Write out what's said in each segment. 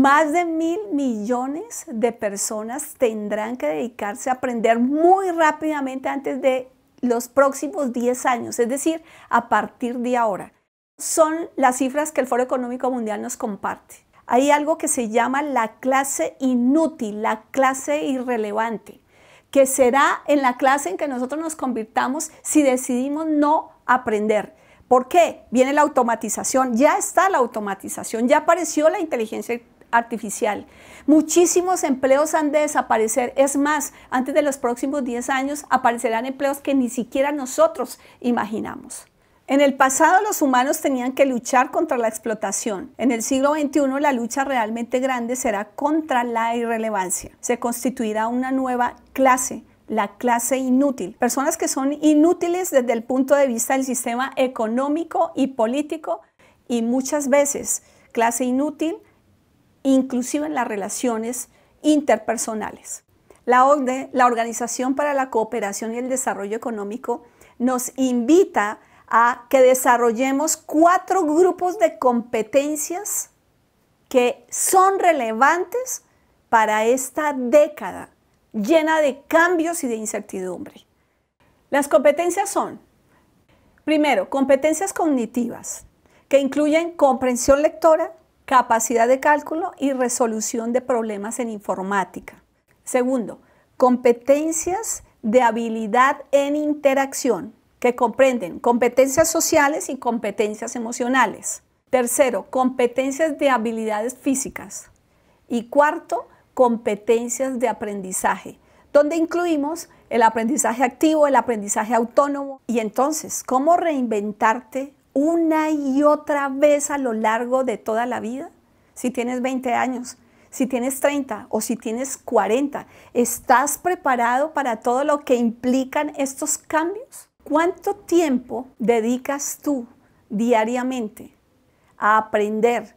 Más de mil millones de personas tendrán que dedicarse a aprender muy rápidamente antes de los próximos 10 años, es decir, a partir de ahora. Son las cifras que el Foro Económico Mundial nos comparte. Hay algo que se llama la clase inútil, la clase irrelevante, que será en la clase en que nosotros nos convirtamos si decidimos no aprender. ¿Por qué? Viene la automatización, ya está la automatización, ya apareció la inteligencia artificial. Muchísimos empleos han de desaparecer. Es más, antes de los próximos 10 años aparecerán empleos que ni siquiera nosotros imaginamos. En el pasado los humanos tenían que luchar contra la explotación. En el siglo XXI la lucha realmente grande será contra la irrelevancia. Se constituirá una nueva clase la clase inútil, personas que son inútiles desde el punto de vista del sistema económico y político y muchas veces clase inútil inclusive en las relaciones interpersonales. La OCDE, la Organización para la Cooperación y el Desarrollo Económico, nos invita a que desarrollemos cuatro grupos de competencias que son relevantes para esta década llena de cambios y de incertidumbre. Las competencias son, primero, competencias cognitivas, que incluyen comprensión lectora, capacidad de cálculo y resolución de problemas en informática. Segundo, competencias de habilidad en interacción, que comprenden competencias sociales y competencias emocionales. Tercero, competencias de habilidades físicas. Y cuarto, competencias de aprendizaje, donde incluimos el aprendizaje activo, el aprendizaje autónomo. Y entonces, ¿cómo reinventarte una y otra vez a lo largo de toda la vida? Si tienes 20 años, si tienes 30 o si tienes 40, ¿estás preparado para todo lo que implican estos cambios? ¿Cuánto tiempo dedicas tú diariamente a aprender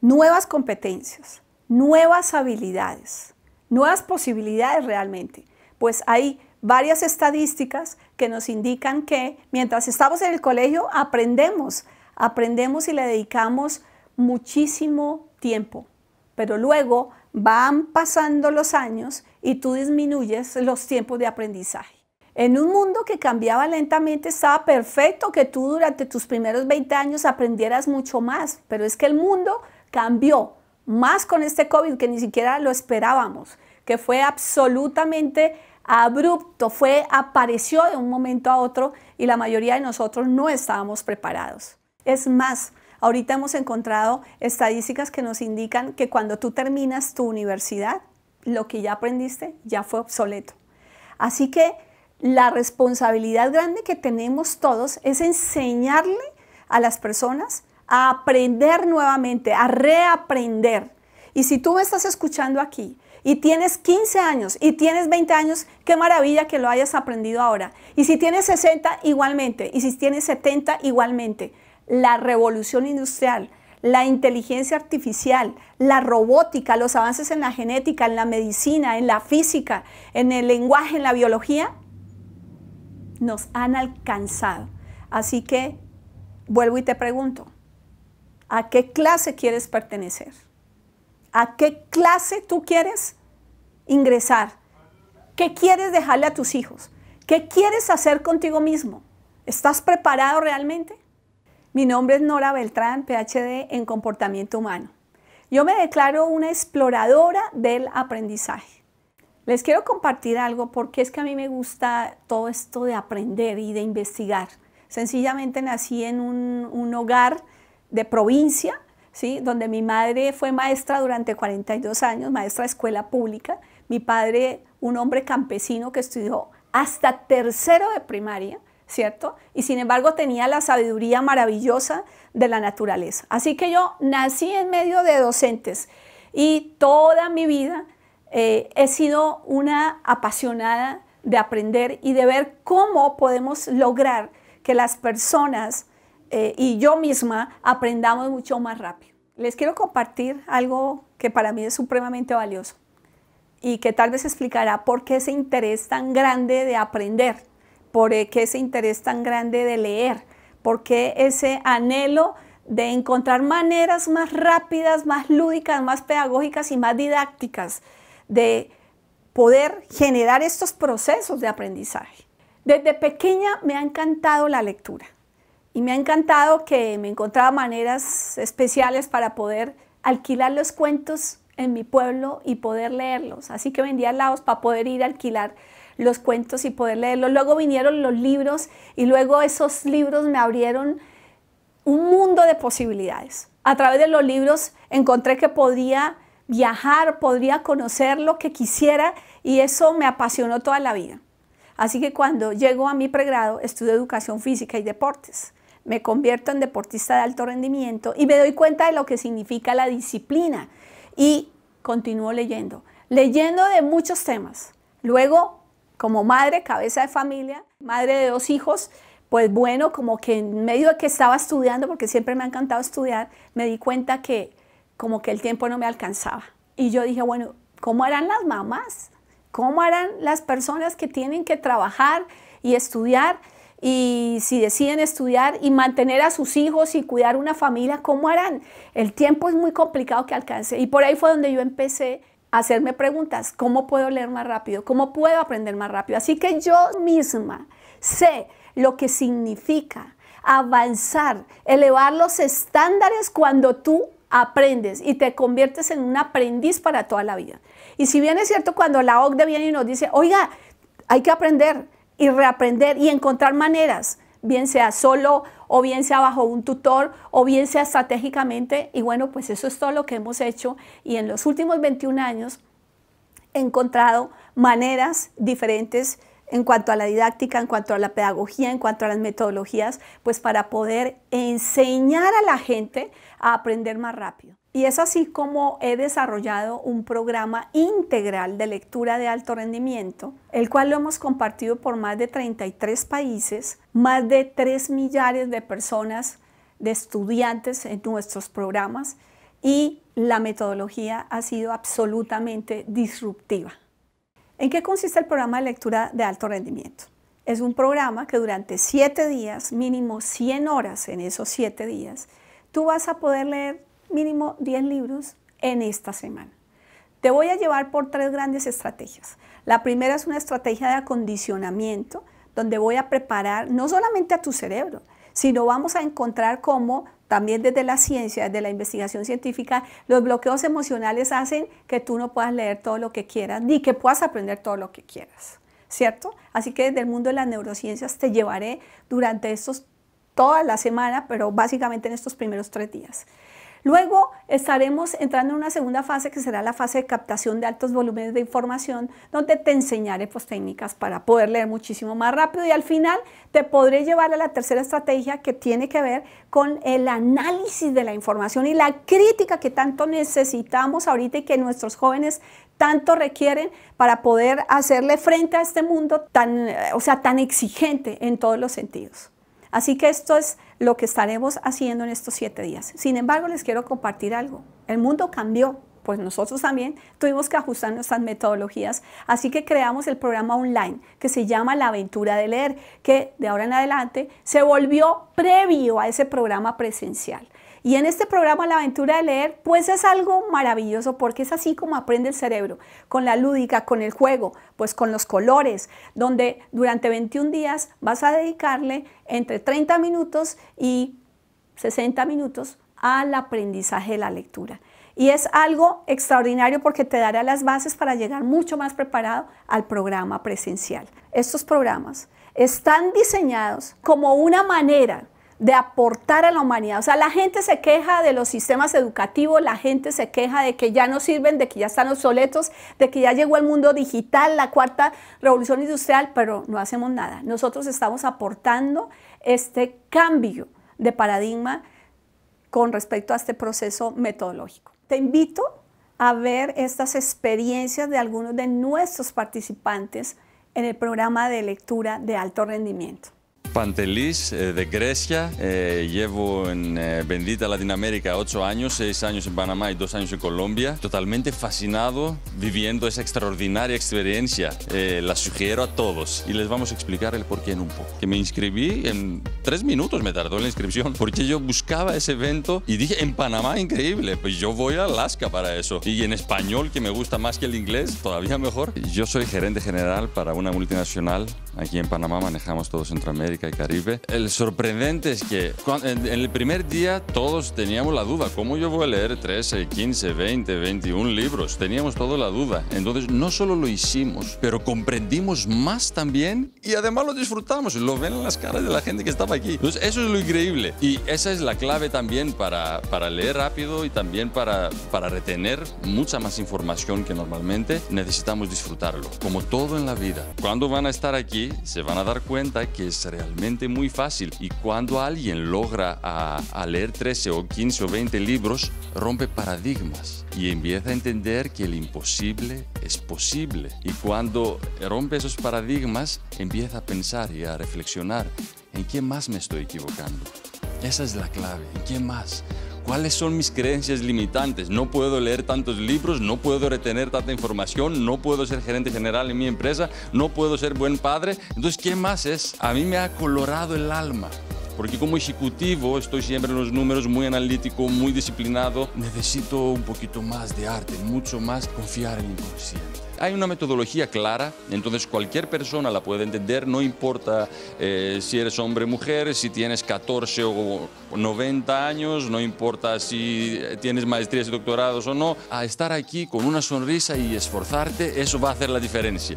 nuevas competencias, nuevas habilidades, nuevas posibilidades realmente? Pues hay varias estadísticas que nos indican que mientras estamos en el colegio aprendemos, aprendemos y le dedicamos muchísimo tiempo, pero luego van pasando los años y tú disminuyes los tiempos de aprendizaje. En un mundo que cambiaba lentamente estaba perfecto que tú durante tus primeros 20 años aprendieras mucho más, pero es que el mundo cambió más con este COVID que ni siquiera lo esperábamos, que fue absolutamente abrupto, fue, apareció de un momento a otro y la mayoría de nosotros no estábamos preparados. Es más, ahorita hemos encontrado estadísticas que nos indican que cuando tú terminas tu universidad, lo que ya aprendiste ya fue obsoleto. Así que la responsabilidad grande que tenemos todos es enseñarle a las personas a aprender nuevamente, a reaprender. Y si tú me estás escuchando aquí y tienes 15 años y tienes 20 años, qué maravilla que lo hayas aprendido ahora. Y si tienes 60, igualmente. Y si tienes 70, igualmente. La revolución industrial, la inteligencia artificial, la robótica, los avances en la genética, en la medicina, en la física, en el lenguaje, en la biología, nos han alcanzado. Así que vuelvo y te pregunto, ¿a qué clase quieres pertenecer? ¿A qué clase tú quieres ingresar? ¿Qué quieres dejarle a tus hijos? ¿Qué quieres hacer contigo mismo? ¿Estás preparado realmente? Mi nombre es Nora Beltrán, PhD en comportamiento humano. Yo me declaro una exploradora del aprendizaje. Les quiero compartir algo porque es que a mí me gusta todo esto de aprender y de investigar. Sencillamente nací en un, hogar de provincia, ¿sí? donde mi madre fue maestra durante 42 años, maestra escuela pública, mi padre, un hombre campesino que estudió hasta tercero de primaria, ¿cierto? Y sin embargo tenía la sabiduría maravillosa de la naturaleza. Así que yo nací en medio de docentes y toda mi vida eh, he sido una apasionada de aprender y de ver cómo podemos lograr que las personas eh, y yo misma aprendamos mucho más rápido. Les quiero compartir algo que para mí es supremamente valioso y que tal vez explicará por qué ese interés tan grande de aprender, por e, qué ese interés tan grande de leer, por qué ese anhelo de encontrar maneras más rápidas, más lúdicas, más pedagógicas y más didácticas de poder generar estos procesos de aprendizaje. Desde pequeña me ha encantado la lectura y me ha encantado que me encontraba maneras especiales para poder alquilar los cuentos en mi pueblo y poder leerlos. Así que vendía laos para poder ir a alquilar los cuentos y poder leerlos. Luego vinieron los libros y luego esos libros me abrieron un mundo de posibilidades. A través de los libros encontré que podía viajar, podría conocer lo que quisiera y eso me apasionó toda la vida. Así que cuando llego a mi pregrado, estudio educación física y deportes. Me convierto en deportista de alto rendimiento y me doy cuenta de lo que significa la disciplina, y continuó leyendo, leyendo de muchos temas. Luego, como madre, cabeza de familia, madre de dos hijos, pues bueno, como que en medio de que estaba estudiando, porque siempre me ha encantado estudiar, me di cuenta que como que el tiempo no me alcanzaba. Y yo dije, bueno, ¿cómo harán las mamás? ¿Cómo harán las personas que tienen que trabajar y estudiar? y si deciden estudiar y mantener a sus hijos y cuidar una familia, ¿cómo harán? El tiempo es muy complicado que alcance. Y por ahí fue donde yo empecé a hacerme preguntas, ¿cómo puedo leer más rápido? ¿Cómo puedo aprender más rápido? Así que yo misma sé lo que significa avanzar, elevar los estándares cuando tú aprendes y te conviertes en un aprendiz para toda la vida. Y si bien es cierto, cuando la OCDE viene y nos dice, oiga, hay que aprender, y reaprender y encontrar maneras, bien sea solo o bien sea bajo un tutor o bien sea estratégicamente. Y bueno, pues eso es todo lo que hemos hecho y en los últimos 21 años he encontrado maneras diferentes en cuanto a la didáctica, en cuanto a la pedagogía, en cuanto a las metodologías, pues para poder enseñar a la gente a aprender más rápido. Y es así como he desarrollado un programa integral de lectura de alto rendimiento, el cual lo hemos compartido por más de 33 países, más de 3 millares de personas, de estudiantes en nuestros programas y la metodología ha sido absolutamente disruptiva. ¿En qué consiste el programa de lectura de alto rendimiento? Es un programa que durante 7 días, mínimo 100 horas en esos 7 días, tú vas a poder leer mínimo 10 libros en esta semana. Te voy a llevar por tres grandes estrategias. La primera es una estrategia de acondicionamiento, donde voy a preparar no solamente a tu cerebro, sino vamos a encontrar cómo también desde la ciencia, desde la investigación científica, los bloqueos emocionales hacen que tú no puedas leer todo lo que quieras, ni que puedas aprender todo lo que quieras, ¿cierto? Así que desde el mundo de las neurociencias te llevaré durante estos, toda la semana, pero básicamente en estos primeros tres días. Luego estaremos entrando en una segunda fase que será la fase de captación de altos volúmenes de información, donde te enseñaré pues, técnicas para poder leer muchísimo más rápido y al final te podré llevar a la tercera estrategia que tiene que ver con el análisis de la información y la crítica que tanto necesitamos ahorita y que nuestros jóvenes tanto requieren para poder hacerle frente a este mundo tan, eh, o sea, tan exigente en todos los sentidos. Así que esto es lo que estaremos haciendo en estos siete días. Sin embargo, les quiero compartir algo. El mundo cambió, pues nosotros también tuvimos que ajustar nuestras metodologías. Así que creamos el programa online que se llama La Aventura de Leer, que de ahora en adelante se volvió previo a ese programa presencial. Y en este programa La aventura de leer, pues es algo maravilloso porque es así como aprende el cerebro, con la lúdica, con el juego, pues con los colores, donde durante 21 días vas a dedicarle entre 30 minutos y 60 minutos al aprendizaje de la lectura. Y es algo extraordinario porque te dará las bases para llegar mucho más preparado al programa presencial. Estos programas están diseñados como una manera de aportar a la humanidad. O sea, la gente se queja de los sistemas educativos, la gente se queja de que ya no sirven, de que ya están obsoletos, de que ya llegó el mundo digital, la cuarta revolución industrial, pero no hacemos nada. Nosotros estamos aportando este cambio de paradigma con respecto a este proceso metodológico. Te invito a ver estas experiencias de algunos de nuestros participantes en el programa de lectura de alto rendimiento. Pantelis eh, de Grecia. Eh, llevo en eh, bendita Latinoamérica ocho años, seis años en Panamá y dos años en Colombia. Totalmente fascinado viviendo esa extraordinaria experiencia. la sugiero a todos y les vamos a explicar el porqué en un poco. Que me inscribí en tres minutos, me tardó la inscripción, porque yo buscaba ese evento y dije, en Panamá increíble, pues yo voy a Alaska para eso. Y en español, que me gusta más que el inglés, todavía mejor. Yo soy gerente general para una multinacional. Aquí en Panamá manejamos todo Centroamérica Caribe. El sorprendente es que en, el primer día todos teníamos la duda, ¿cómo yo voy a leer 13, 15, 20, 21 libros? Teníamos toda la duda. Entonces no solo lo hicimos, pero comprendimos más también y además lo disfrutamos, lo ven en las caras de la gente que estaba aquí. Entonces eso es lo increíble y esa es la clave también para, para leer rápido y también para, para retener mucha más información que normalmente necesitamos disfrutarlo, como todo en la vida. Cuando van a estar aquí, se van a dar cuenta que es real realmente muy fácil y cuando alguien logra a, leer 13 o 15 o 20 libros, rompe paradigmas y empieza a entender que el imposible es posible. Y cuando rompe esos paradigmas, empieza a pensar y a reflexionar en qué más me estoy equivocando. Esa es la clave, ¿en qué más? ¿Cuáles son mis creencias limitantes? No puedo leer tantos libros, no puedo retener tanta información, no puedo ser gerente general en mi empresa, no puedo ser buen padre. Entonces, ¿qué más es? A mí me ha colorado el alma porque como ejecutivo estoy siempre en los números, muy analítico, muy disciplinado. Necesito un poquito más de arte, mucho más confiar en mi poesía hay una metodología clara, entonces cualquier persona la puede entender, no importa eh, si eres hombre o mujer, si tienes 14 o 90 años, no importa si eh, tienes maestrías y doctorados o no, a estar aquí con una sonrisa y esforzarte, eso va a hacer la diferencia.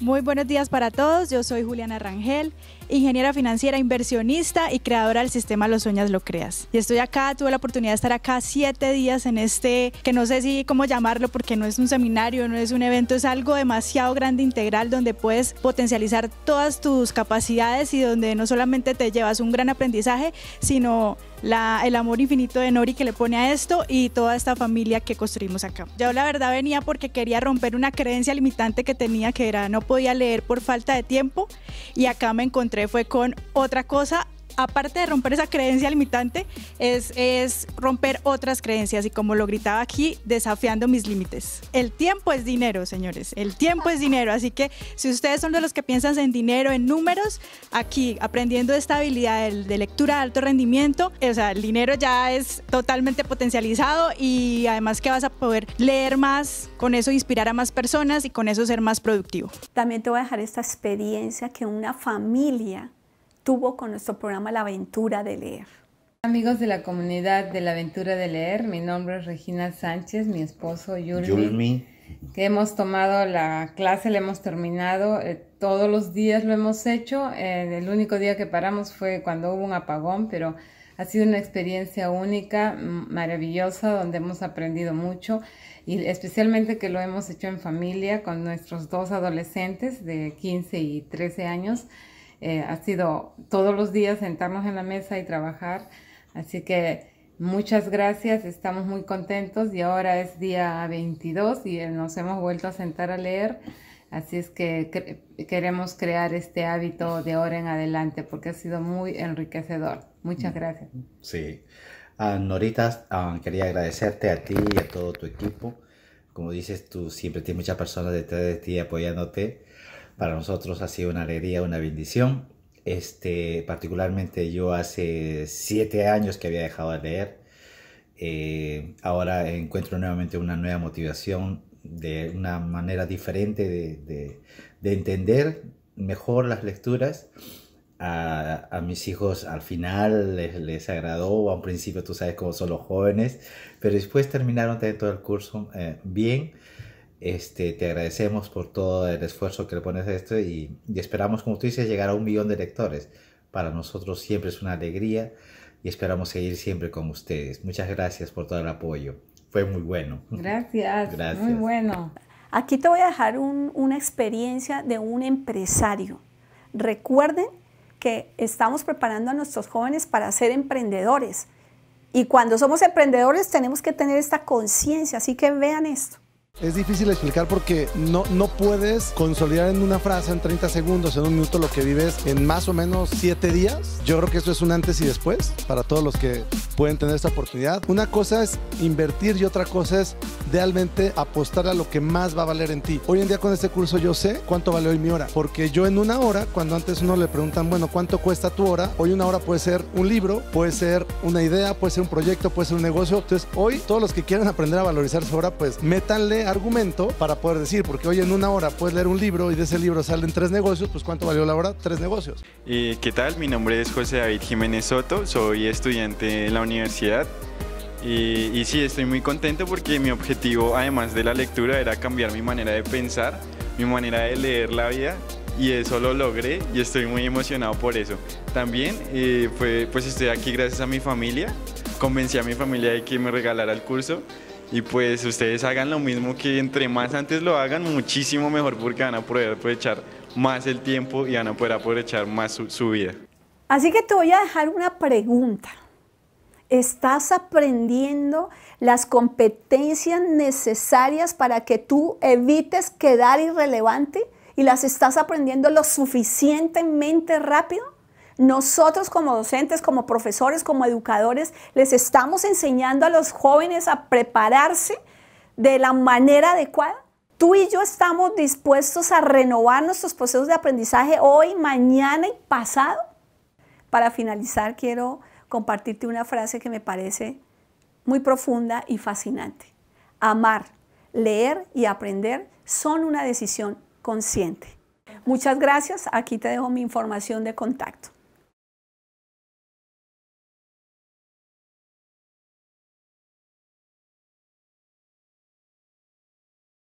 Muy buenos días para todos, yo soy Juliana Rangel ingeniera financiera, inversionista y creadora del sistema Los Sueños Lo Creas. Y estoy acá, tuve la oportunidad de estar acá siete días en este, que no sé si cómo llamarlo, porque no es un seminario, no es un evento, es algo demasiado grande, integral, donde puedes potencializar todas tus capacidades y donde no solamente te llevas un gran aprendizaje, sino la, el amor infinito de Nori que le pone a esto y toda esta familia que construimos acá. Yo la verdad venía porque quería romper una creencia limitante que tenía, que era no podía leer por falta de tiempo y acá me encontré fue con otra cosa aparte de romper esa creencia limitante, es, es romper otras creencias y como lo gritaba aquí, desafiando mis límites. El tiempo es dinero, señores, el tiempo es dinero, así que si ustedes son de los que piensan en dinero, en números, aquí aprendiendo esta habilidad de, lectura de alto rendimiento, o sea, el dinero ya es totalmente potencializado y además que vas a poder leer más, con eso inspirar a más personas y con eso ser más productivo. También te voy a dejar esta experiencia que una familia tuvo con nuestro programa La Aventura de Leer. Amigos de la comunidad de La Aventura de Leer, mi nombre es Regina Sánchez, mi esposo Yulmi. Que hemos tomado la clase, la hemos terminado, eh, todos los días lo hemos hecho. Eh, el único día que paramos fue cuando hubo un apagón, pero ha sido una experiencia única, maravillosa, donde hemos aprendido mucho y especialmente que lo hemos hecho en familia con nuestros dos adolescentes de 15 y 13 años eh, ha sido todos los días sentarnos en la mesa y trabajar. Así que muchas gracias, estamos muy contentos y ahora es día 22 y eh, nos hemos vuelto a sentar a leer. Así es que queremos crear este hábito de ahora en adelante porque ha sido muy enriquecedor. Muchas gracias. Sí. Ah, Norita, ah, quería agradecerte a ti y a todo tu equipo. Como dices, tú siempre tienes muchas personas detrás de ti apoyándote para nosotros ha sido una alegría, una bendición. Este, particularmente yo hace siete años que había dejado de leer. Eh, ahora encuentro nuevamente una nueva motivación, de una manera diferente de, entender mejor las lecturas. A, mis hijos al final les, les, agradó, a un principio tú sabes cómo son los jóvenes, pero después terminaron todo el curso eh, bien. Este, te agradecemos por todo el esfuerzo que le pones a esto y, esperamos, como tú dices, llegar a un millón de lectores. Para nosotros siempre es una alegría y esperamos seguir siempre con ustedes. Muchas gracias por todo el apoyo. Fue muy bueno. Gracias. Muy bueno. Aquí te voy a dejar una experiencia de un empresario. Recuerden que estamos preparando a nuestros jóvenes para ser emprendedores. Y cuando somos emprendedores tenemos que tener esta conciencia, así que vean esto. Es difícil explicar porque no, no puedes consolidar en una frase en 30 segundos, en un minuto lo que vives en más o menos 7 días. Yo creo que eso es un antes y después para todos los que pueden tener esta oportunidad. Una cosa es invertir y otra cosa es realmente apostar a lo que más va a valer en ti. Hoy en día con este curso yo sé cuánto vale hoy mi hora, porque yo en una hora, cuando antes uno le preguntan, bueno, ¿cuánto cuesta tu hora? Hoy una hora puede ser un libro, puede ser una idea, puede ser un proyecto, puede ser un negocio. Entonces hoy todos los que quieran aprender a valorizar su hora, pues métanle argumento para poder decir, porque hoy en una hora puedes leer un libro y de ese libro salen tres negocios, pues ¿cuánto valió la hora? Tres negocios. Eh, ¿Qué tal? Mi nombre es José David Jiménez Soto, soy estudiante en la universidad. Y, eh, y sí, estoy muy contento porque mi objetivo, además de la lectura, era cambiar mi manera de pensar, mi manera de leer la vida y eso lo logré y estoy muy emocionado por eso. También eh, fue, pues estoy aquí gracias a mi familia, convencí a mi familia de que me regalara el curso y pues ustedes hagan lo mismo que entre más antes lo hagan, muchísimo mejor porque van a poder aprovechar más el tiempo y van a poder aprovechar más su, su vida. Así que te voy a dejar una pregunta. ¿Estás aprendiendo las competencias necesarias para que tú evites quedar irrelevante y las estás aprendiendo lo suficientemente rápido? Nosotros como docentes, como profesores, como educadores, les estamos enseñando a los jóvenes a prepararse de la manera adecuada. Tú y yo estamos dispuestos a renovar nuestros procesos de aprendizaje hoy, mañana y pasado. Para finalizar, quiero compartirte una frase que me parece muy profunda y fascinante. Amar, leer y aprender son una decisión consciente. Muchas gracias. Aquí te dejo mi información de contacto.